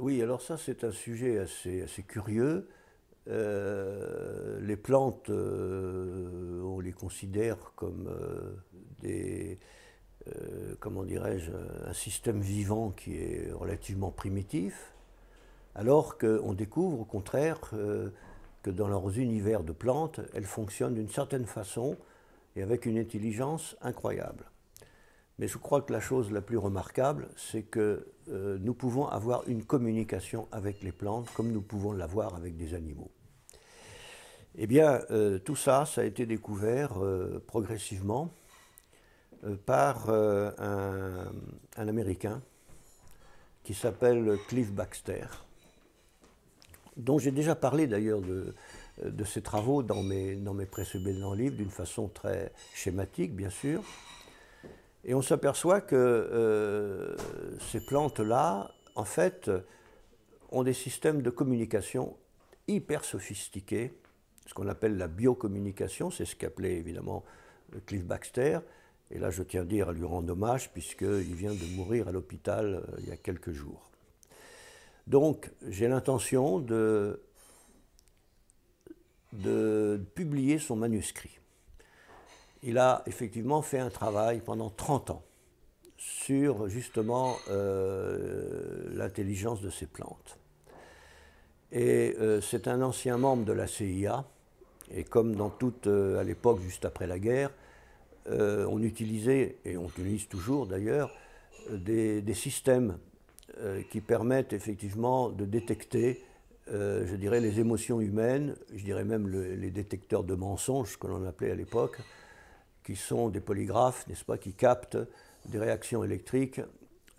Oui, alors ça c'est un sujet assez, curieux. Euh, les plantes, euh, on les considère comme euh, des, comment dirais-je, un système vivant qui est relativement primitif, alors qu'on découvre au contraire que dans leurs univers de plantes, elles fonctionnent d'une certaine façon et avec une intelligence incroyable. Mais je crois que la chose la plus remarquable, c'est que euh, nous pouvons avoir une communication avec les plantes comme nous pouvons l'avoir avec des animaux. Eh bien, euh, tout ça, ça a été découvert euh, progressivement par un, Américain qui s'appelle Cliff Baxter, dont j'ai déjà parlé d'ailleurs de, ses travaux dans mes précédents livres d'une façon très schématique, bien sûr. Et on s'aperçoit que euh, ces plantes-là, en fait, ont des systèmes de communication hyper sophistiqués, ce qu'on appelle la biocommunication, c'est ce qu'appelait évidemment Cliff Baxter. Et là, je tiens à dire à lui rendre hommage, puisqu'il vient de mourir à l'hôpital euh, il y a quelques jours. Donc, j'ai l'intention de publier son manuscrit il a effectivement fait un travail pendant 30 ans sur justement euh, l'intelligence de ces plantes. Et euh, c'est un ancien membre de la CIA, et comme dans toute, euh, à l'époque, juste après la guerre, on utilisait, et on utilise toujours d'ailleurs, des, systèmes qui permettent effectivement de détecter, je dirais, les émotions humaines, je dirais même les détecteurs de mensonges, ce que l'on appelait à l'époque, qui sont des polygraphes, n'est-ce pas, qui captent des réactions électriques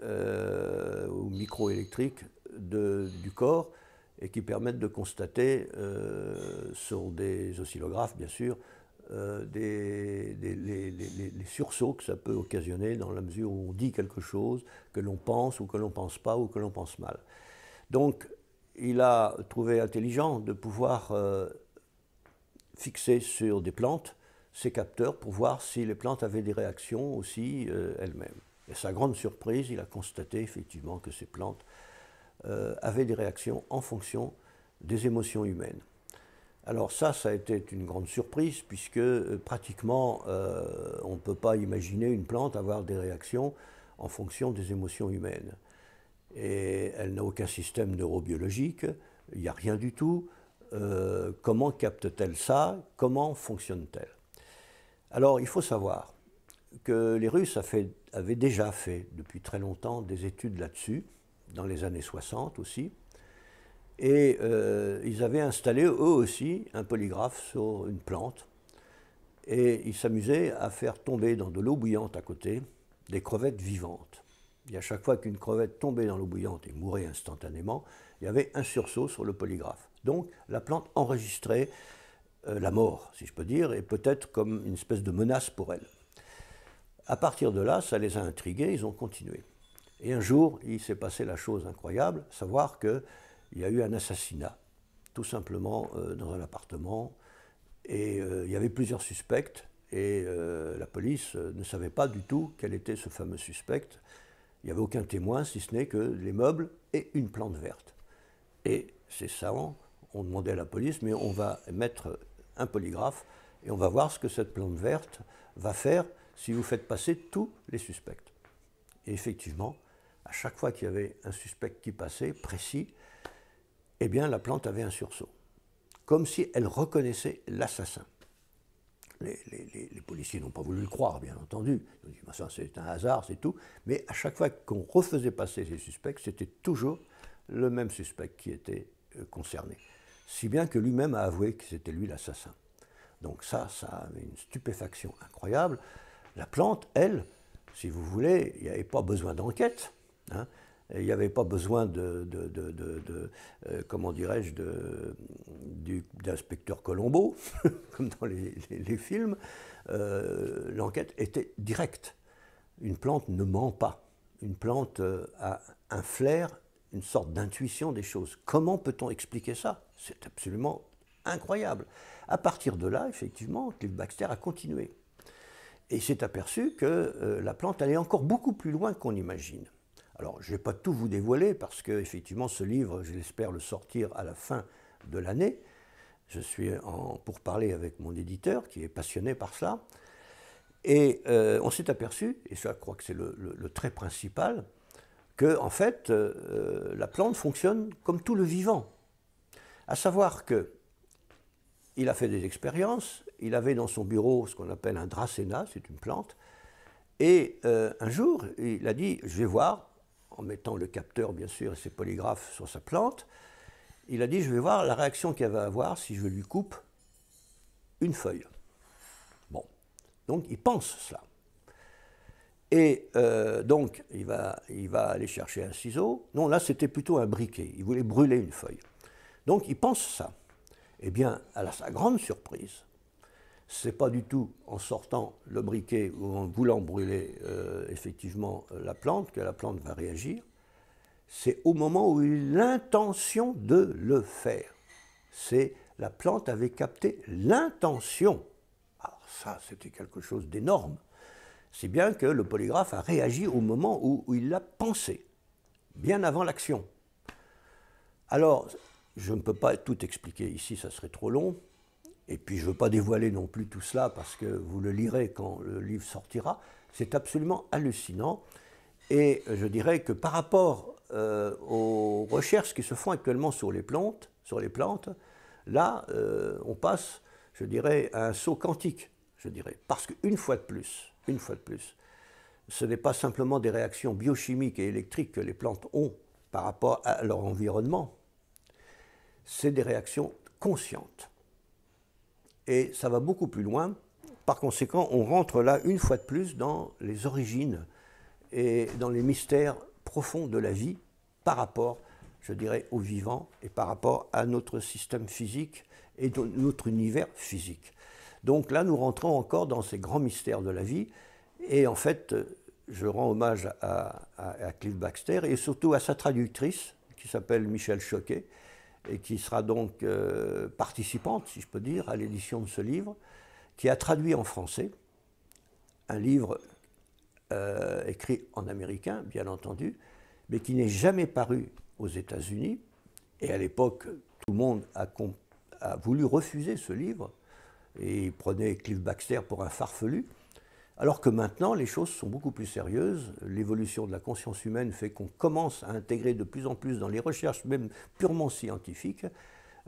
euh, ou microélectriques du corps et qui permettent de constater euh, sur des oscillographes, bien sûr, euh, des, les, les, sursauts que ça peut occasionner dans la mesure où on dit quelque chose, que l'on pense ou que l'on pense pas ou que l'on pense mal. Donc, il a trouvé intelligent de pouvoir fixer sur des plantes ses capteurs pour voir si les plantes avaient des réactions aussi euh, elles-mêmes. Et sa grande surprise, il a constaté effectivement que ces plantes euh, avaient des réactions en fonction des émotions humaines. Alors ça, ça a été une grande surprise puisque euh, pratiquement on ne peut pas imaginer une plante avoir des réactions en fonction des émotions humaines. Et elle n'a aucun système neurobiologique, il n'y a rien du tout. comment capte-t-elle ça Comment fonctionne-t-elle alors, il faut savoir que les Russes avaient déjà fait depuis très longtemps des études là-dessus, dans les années 60 aussi, et euh, ils avaient installé eux aussi un polygraphe sur une plante, et ils s'amusaient à faire tomber dans de l'eau bouillante à côté des crevettes vivantes. Et à chaque fois qu'une crevette tombait dans l'eau bouillante et mourait instantanément, il y avait un sursaut sur le polygraphe. Donc la plante enregistrait euh, la mort, si je peux dire, et peut-être comme une espèce de menace pour elle. À partir de là, ça les a intrigués, ils ont continué. Et un jour, il s'est passé la chose incroyable, savoir qu'il y a eu un assassinat, tout simplement euh, dans un appartement, et euh, il y avait plusieurs suspects, et la police ne savait pas du tout quel était ce fameux suspect. Il n'y avait aucun témoin, si ce n'est que les meubles et une plante verte. Et c'est ça, on demandait à la police, mais on va mettre un polygraphe, et on va voir ce que cette plante verte va faire si vous faites passer tous les suspects. Et effectivement, à chaque fois qu'il y avait un suspect qui passait, précis, eh bien la plante avait un sursaut, comme si elle reconnaissait l'assassin. Les, policiers n'ont pas voulu le croire, bien entendu. Ils ont dit, bah, c'est un hasard, c'est tout. Mais à chaque fois qu'on refaisait passer ces suspects, c'était toujours le même suspect qui était euh, concerné si bien que lui-même a avoué que c'était lui l'assassin. Donc ça, ça avait une stupéfaction incroyable. La plante, elle, si vous voulez, il n'y avait pas besoin d'enquête. Hein. il n'y avait pas besoin de, de, euh, comment dirais-je, d'inspecteur Colombo, comme dans les, films. Euh, l'enquête était directe. Une plante ne ment pas. Une plante euh, a un flair, une sorte d'intuition des choses. Comment peut-on expliquer ça c'est absolument incroyable. À partir de là, effectivement, Cliff Baxter a continué. Et s'est aperçu que euh, la plante allait encore beaucoup plus loin qu'on imagine. Alors, je ne vais pas tout vous dévoiler parce que, effectivement, ce livre, je l'espère le sortir à la fin de l'année. Je suis en, pour parler avec mon éditeur qui est passionné par ça. Et euh, on s'est aperçu, et ça, je crois que c'est le, trait principal, que, en fait, euh, la plante fonctionne comme tout le vivant. À savoir que il a fait des expériences, il avait dans son bureau ce qu'on appelle un dracéna, c'est une plante, et euh, un jour, il a dit, je vais voir, en mettant le capteur bien sûr et ses polygraphes sur sa plante, il a dit, je vais voir la réaction qu'elle va avoir si je lui coupe une feuille. Bon, donc il pense cela. Et euh, donc, il va, il va aller chercher un ciseau. Non, là, c'était plutôt un briquet. Il voulait brûler une feuille. Donc il pense ça. Eh bien, à sa grande surprise, c'est pas du tout en sortant le briquet ou en voulant brûler euh, effectivement la plante que la plante va réagir. C'est au moment où il a l'intention de le faire. C'est la plante avait capté l'intention. Alors ça, c'était quelque chose d'énorme. C'est bien que le polygraphe a réagi au moment où, où il l'a pensé, bien avant l'action. Alors, je ne peux pas tout expliquer ici, ça serait trop long. Et puis je ne veux pas dévoiler non plus tout cela parce que vous le lirez quand le livre sortira. C'est absolument hallucinant. Et je dirais que par rapport euh, aux recherches qui se font actuellement sur les plantes, sur les plantes là, euh, on passe, je dirais, à un saut quantique, je dirais. Parce qu'une fois de plus, une fois de plus, ce n'est pas simplement des réactions biochimiques et électriques que les plantes ont par rapport à leur environnement, c'est des réactions conscientes. Et ça va beaucoup plus loin. Par conséquent, on rentre là une fois de plus dans les origines et dans les mystères profonds de la vie par rapport, je dirais, au vivant et par rapport à notre système physique et notre univers physique. Donc là, nous rentrons encore dans ces grands mystères de la vie. Et en fait, je rends hommage à, Cliff Baxter et surtout à sa traductrice, qui s'appelle Michelle Choquet, et qui sera donc euh, participante, si je peux dire, à l'édition de ce livre, qui a traduit en français un livre euh, écrit en américain, bien entendu, mais qui n'est jamais paru aux États-Unis. Et à l'époque, tout le monde a, a voulu refuser ce livre, et il prenait Cliff Baxter pour un farfelu. Alors que maintenant, les choses sont beaucoup plus sérieuses. L'évolution de la conscience humaine fait qu'on commence à intégrer de plus en plus dans les recherches, même purement scientifiques,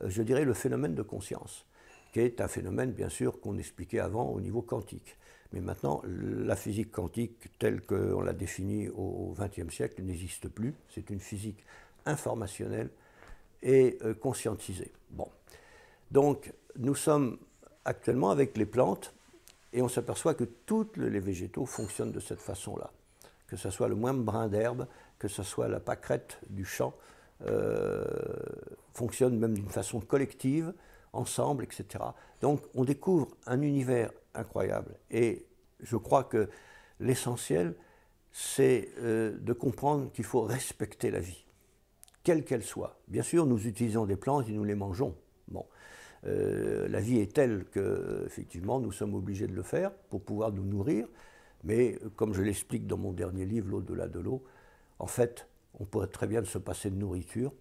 euh, je dirais le phénomène de conscience, qui est un phénomène, bien sûr, qu'on expliquait avant au niveau quantique. Mais maintenant, la physique quantique telle qu'on l'a définie au XXe siècle n'existe plus. C'est une physique informationnelle et euh, conscientisée. Bon. Donc, nous sommes actuellement avec les plantes et on s'aperçoit que tous les végétaux fonctionnent de cette façon-là. Que ce soit le moindre brin d'herbe, que ce soit la pâquerette du champ, fonctionnent euh, fonctionne même d'une façon collective, ensemble, etc. Donc on découvre un univers incroyable. Et je crois que l'essentiel, c'est euh, de comprendre qu'il faut respecter la vie, quelle qu'elle soit. Bien sûr, nous utilisons des plantes et nous les mangeons. Bon. Euh, la vie est telle que, effectivement, nous sommes obligés de le faire pour pouvoir nous nourrir. Mais comme je l'explique dans mon dernier livre, L'au-delà de l'eau, en fait, on pourrait très bien se passer de nourriture.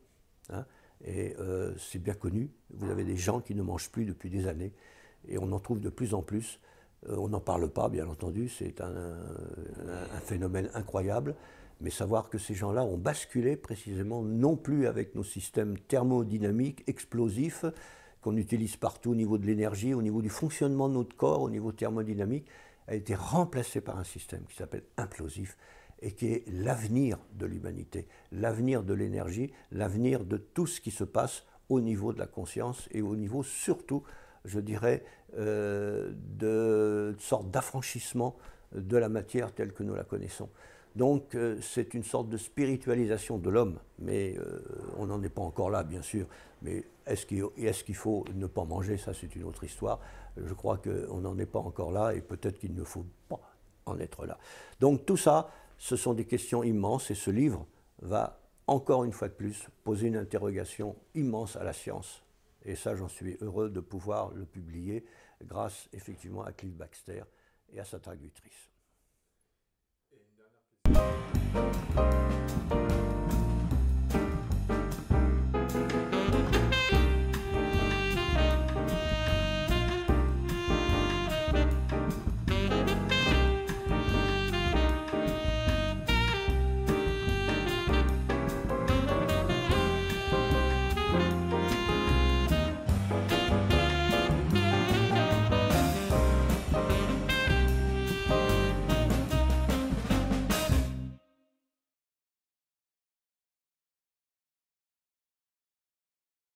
Hein. et euh, c'est bien connu. Vous avez des gens qui ne mangent plus depuis des années. Et on en trouve de plus en plus. Euh, on n'en parle pas, bien entendu. C'est un phénomène incroyable. Mais savoir que ces gens-là ont basculé précisément non plus avec nos systèmes thermodynamiques explosifs, on utilise partout au niveau de l'énergie, au niveau du fonctionnement de notre corps, au niveau thermodynamique, a été remplacé par un système qui s'appelle implosif et qui est l'avenir de l'humanité, l'avenir de l'énergie, l'avenir de tout ce qui se passe au niveau de la conscience et au niveau surtout, je dirais, de, euh, de sorte d'affranchissement de la matière telle que nous la connaissons. Donc euh, c'est une sorte de spiritualisation de l'homme, mais euh, on n'en est pas encore là, bien sûr. Mais est-ce qu'il faut ne pas manger Ça, c'est une autre histoire. Je crois qu'on n'en est pas encore là, et peut-être qu'il ne faut pas en être là. Donc tout ça, ce sont des questions immenses, et ce livre va encore une fois de plus poser une interrogation immense à la science. Et ça, j'en suis heureux de pouvoir le publier grâce effectivement à Cliff Baxter et à sa traductrice. Thank you.